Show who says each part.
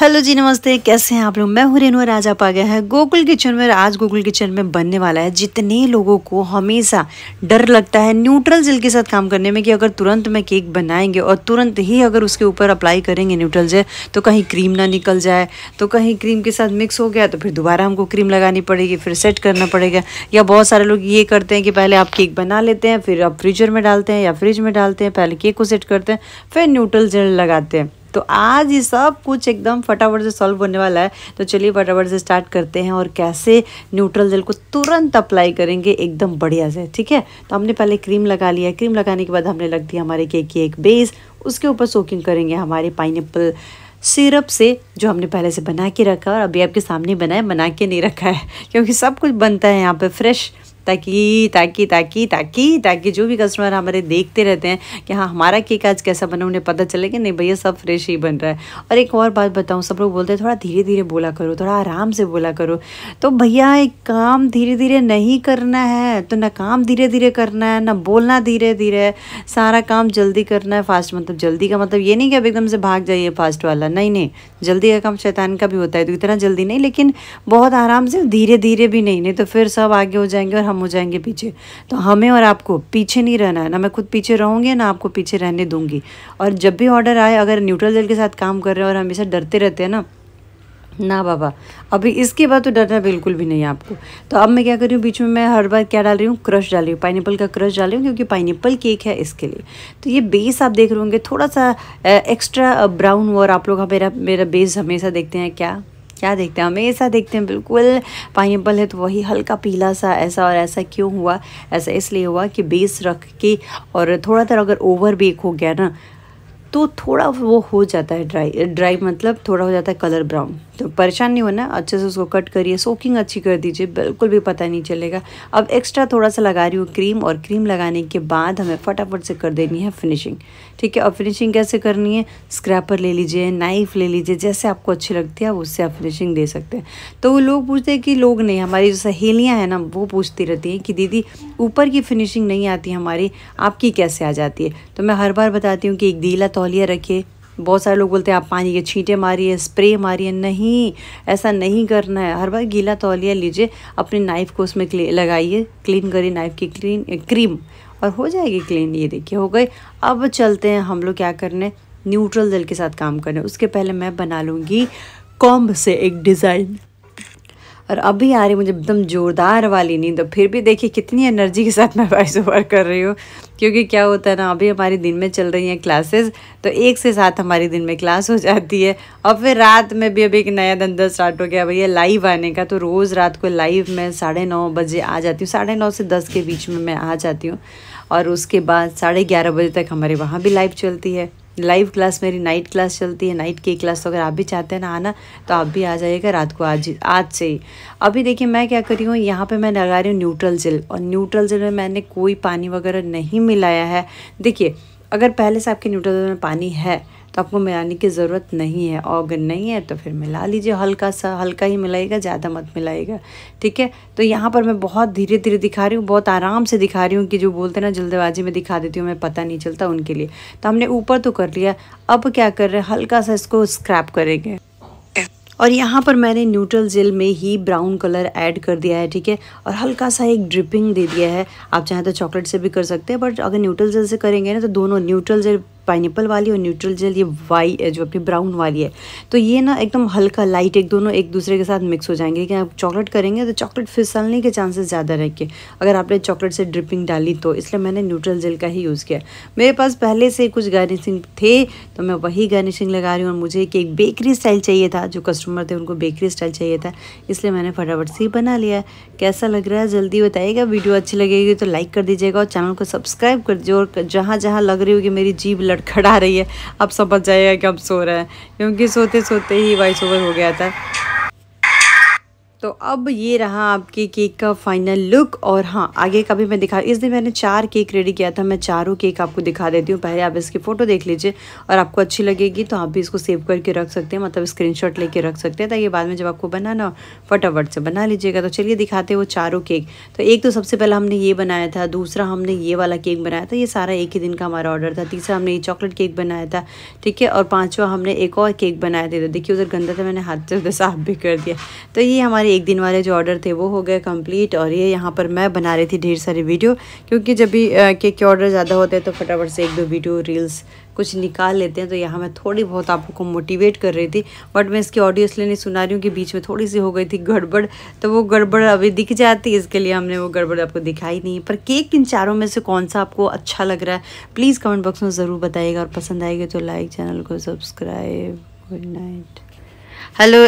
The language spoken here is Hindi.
Speaker 1: हेलो जी नमस्ते कैसे हैं आप लोग मैं हूँ रेनू राज आप आ गया है गोकुल किचन में आज गोकुल किचन में बनने वाला है जितने लोगों को हमेशा डर लगता है न्यूट्रल जेल के साथ काम करने में कि अगर तुरंत मैं केक बनाएंगे और तुरंत ही अगर उसके ऊपर अप्लाई करेंगे न्यूट्रल जेल तो कहीं क्रीम ना निकल जाए तो कहीं क्रीम के साथ मिक्स हो गया तो फिर दोबारा हमको क्रीम लगानी पड़ेगी फिर सेट करना पड़ेगा या बहुत सारे लोग ये करते हैं कि पहले आप केक बना लेते हैं फिर आप फ्रीजर में डालते हैं या फ्रिज में डालते हैं पहले केक को सेट करते हैं फिर न्यूट्रल जेल लगाते हैं तो आज ये सब कुछ एकदम फटाफट से सॉल्व होने वाला है तो चलिए फटाफट से स्टार्ट करते हैं और कैसे न्यूट्रल जेल को तुरंत अप्लाई करेंगे एकदम बढ़िया से ठीक है तो हमने पहले क्रीम लगा लिया क्रीम लगाने के बाद हमने लग दिया हमारे केक की एक बेस उसके ऊपर सोकिंग करेंगे हमारे पाइन सिरप से जो हमने पहले से बना के रखा और अभी आपके सामने बना है बना के नहीं रखा है क्योंकि सब कुछ बनता है यहाँ पे फ्रेश ताकि ताकि ताकि ताकि ताकि जो भी कस्टमर हमारे देखते रहते हैं कि हाँ हमारा केक आज कैसा बना उन्हें पता चले कि नहीं भैया सब फ्रेश ही बन रहा है और एक और बात बताऊँ सब लोग बोलते हैं थोड़ा धीरे धीरे बोला करो थोड़ा आराम से बोला करो तो भैया एक काम धीरे धीरे नहीं करना है तो ना काम धीरे धीरे करना है ना बोलना धीरे धीरे सारा काम जल्दी करना है फास्ट मतलब जल्दी का मतलब ये नहीं कि अब एकदम से भाग जाइए फास्ट वाला नहीं नहीं जल्दी का काम शैतान का भी होता है तो इतना जल्दी नहीं लेकिन बहुत आराम से धीरे धीरे भी नहीं नहीं तो फिर सब आगे हो जाएंगे और हम हम हो जाएंगे पीछे तो हमें और आपको पीछे नहीं रहना है ना मैं खुद पीछे रहूँगी ना आपको पीछे रहने दूंगी और जब भी ऑर्डर आए अगर न्यूट्रल जल के साथ काम कर रहे हैं और हमेशा डरते रहते हैं ना ना बाबा अभी इसके बाद तो डरना बिल्कुल भी नहीं है आपको तो अब मैं क्या कर रही हूँ बीच में मैं हर बार क्या डाल रही हूँ क्रश डाल रही हूँ पाइनएप्पल का क्रश डाल रही हूँ क्योंकि पाइनएप्पल केक है इसके लिए तो ये बेस आप देख रहे होंगे थोड़ा सा एक्स्ट्रा ब्राउन और आप लोग मेरा मेरा बेस हमेशा देखते हैं क्या क्या देखते हैं हमेशा देखते हैं बिल्कुल पाइन है तो वही हल्का पीला सा ऐसा और ऐसा क्यों हुआ ऐसा इसलिए हुआ कि बेस रख के और थोड़ा सा अगर ओवर बेक हो गया ना तो थोड़ा वो हो जाता है ड्राई ड्राई मतलब थोड़ा हो जाता है कलर ब्राउन तो परेशान नहीं होना अच्छे से उसको कट करिए सोकिंग अच्छी कर दीजिए बिल्कुल भी पता नहीं चलेगा अब एक्स्ट्रा थोड़ा सा लगा रही हूँ क्रीम और क्रीम लगाने के बाद हमें फटाफट से कर देनी है फिनिशिंग ठीक है अब फिनिशिंग कैसे करनी है स्क्रैपर ले लीजिए नाइफ ले लीजिए जैसे आपको अच्छी लगती है उससे आप फिनिशिंग दे सकते हैं तो वो लोग पूछते हैं कि लोग नहीं हमारी जो सहेलियाँ हैं ना वो पूछती रहती हैं कि दीदी ऊपर की फिनिशिंग नहीं आती हमारी आपकी कैसे आ जाती है तो मैं हर बार बताती हूँ कि एक दीला तौलिया रखिए बहुत सारे लोग बोलते हैं आप पानी के छींटे मारिए स्प्रे मारिए नहीं ऐसा नहीं करना है हर बार गीला तौलिया लीजिए अपनी नाइफ़ को उसमें लगाइए क्लीन करिए नाइफ़ की क्लीन क्रीम और हो जाएगी क्लीन ये देखिए हो गए अब चलते हैं हम लोग क्या करने न्यूट्रल जल के साथ काम करने उसके पहले मैं बना लूँगी कॉम्ब से एक डिज़ाइन और अभी आ रही मुझे एकदम ज़ोरदार वाली नींद और फिर भी देखिए कितनी एनर्जी के साथ मैं वॉइस ओवर कर रही हूँ क्योंकि क्या होता है ना अभी हमारी दिन में चल रही हैं क्लासेस तो एक से साथ हमारी दिन में क्लास हो जाती है और फिर रात में भी अभी एक नया धंधा स्टार्ट हो गया भैया लाइव आने का तो रोज़ रात को लाइव मैं साढ़े नौ बजे आ जाती हूँ साढ़े नौ से दस के बीच में मैं आ जाती हूँ और उसके बाद साढ़े ग्यारह बजे तक हमारे वहाँ भी लाइव चलती है लाइव क्लास मेरी नाइट क्लास चलती है नाइट की क्लास तो अगर आप भी चाहते हैं ना आना तो आप भी आ जाइएगा रात को आज आज से ही अभी देखिए मैं क्या करी हूँ यहाँ पे मैं लगा रही हूँ न्यूट्रल जेल और न्यूट्रल जेल में मैंने कोई पानी वगैरह नहीं मिलाया है देखिए अगर पहले से आपके न्यूट्रल जेल में पानी है तो आपको मिलाने की ज़रूरत नहीं है और अगर नहीं है तो फिर मिला लीजिए हल्का सा हल्का ही मिलाएगा ज़्यादा मत मिलाएगा ठीक है तो यहाँ पर मैं बहुत धीरे धीरे दिखा रही हूँ बहुत आराम से दिखा रही हूँ कि जो बोलते ना जल्दबाजी में दिखा देती हूँ मैं पता नहीं चलता उनके लिए तो हमने ऊपर तो कर लिया अब क्या कर रहे हैं हल्का सा इसको स्क्रैप करेंगे और यहाँ पर मैंने न्यूट्रल जेल में ही ब्राउन कलर ऐड कर दिया है ठीक है और हल्का सा एक ड्रिपिंग दे दिया है आप चाहें तो चॉकलेट से भी कर सकते हैं बट अगर न्यूट्रल जेल से करेंगे ना तो दोनों न्यूट्रल जेल पाइनएप्पल वाली और न्यूट्रल जेल ये वाई जो अपनी ब्राउन वाली है तो ये ना एकदम हल्का लाइट एक दोनों एक दूसरे के साथ मिक्स हो जाएंगे लेकिन आप चॉकलेट करेंगे तो चॉकलेट फिसलने के चांसेस ज़्यादा रहेंगे अगर आपने चॉकलेट से ड्रिपिंग डाली तो इसलिए मैंने न्यूट्रल जेल का ही यूज़ किया मेरे पास पहले से कुछ गार्निशिंग थे तो मैं वही गार्निशिंग लगा रही हूँ और मुझे एक बेकरी स्टाइल चाहिए था जो कस्टमर थे उनको बेकरी स्टाइल चाहिए था इसलिए मैंने फटाफट से ही बना लिया कैसा लग रहा है जल्दी बताइएगा वीडियो अच्छी लगेगी तो लाइक कर दीजिएगा और चैनल को सब्सक्राइब कर दीजिए और जहाँ जहाँ लग रही होगी मेरी जीव लड़ लड़खड़ा रही है अब समझ जाएगा कि हम सो रहे हैं क्योंकि सोते सोते ही वॉइस ओवर हो गया था तो अब ये रहा आपके केक का फाइनल लुक और हाँ आगे का भी मैं दिखा इस दिन मैंने चार केक रेडी किया था मैं चारों केक आपको दिखा देती हूँ पहले आप इसकी फ़ोटो देख लीजिए और आपको अच्छी लगेगी तो आप भी इसको सेव करके रख सकते हैं मतलब स्क्रीनशॉट लेके रख सकते हैं ताकि बाद में जब आपको बनाना फटाफट से बना लीजिएगा तो चलिए दिखाते वो चारों केक तो एक तो सबसे पहले हमने ये बनाया था दूसरा हमने ये वाला केक बनाया था ये सारा एक ही दिन का हमारा ऑर्डर था तीसरा हमने ये चॉकलेट केक बनाया था ठीक है और पाँचवा हमने एक और केक बनाया था देखिए उधर गंदा था मैंने हाथ से उधर साफ भी कर दिया तो ये हमारे हमारे एक दिन वाले जो ऑर्डर थे वो हो गए कंप्लीट और ये यहाँ पर मैं बना रही थी ढेर सारी वीडियो क्योंकि जब भी केक के ऑर्डर ज़्यादा होते हैं तो फटाफट से एक दो वीडियो रील्स कुछ निकाल लेते हैं तो यहाँ मैं थोड़ी बहुत आपको मोटिवेट कर रही थी बट मैं इसकी ऑडियो इसलिए नहीं सुना रही हूँ कि बीच में थोड़ी सी हो गई थी गड़बड़ तो वो गड़बड़ अभी दिख जाती है इसके लिए हमने वो गड़बड़ आपको दिखाई नहीं पर केक इन चारों में से कौन सा आपको अच्छा लग रहा है प्लीज़ कमेंट बॉक्स में ज़रूर बताइएगा और पसंद आएगी तो लाइक चैनल को सब्सक्राइब गुड नाइट हेलो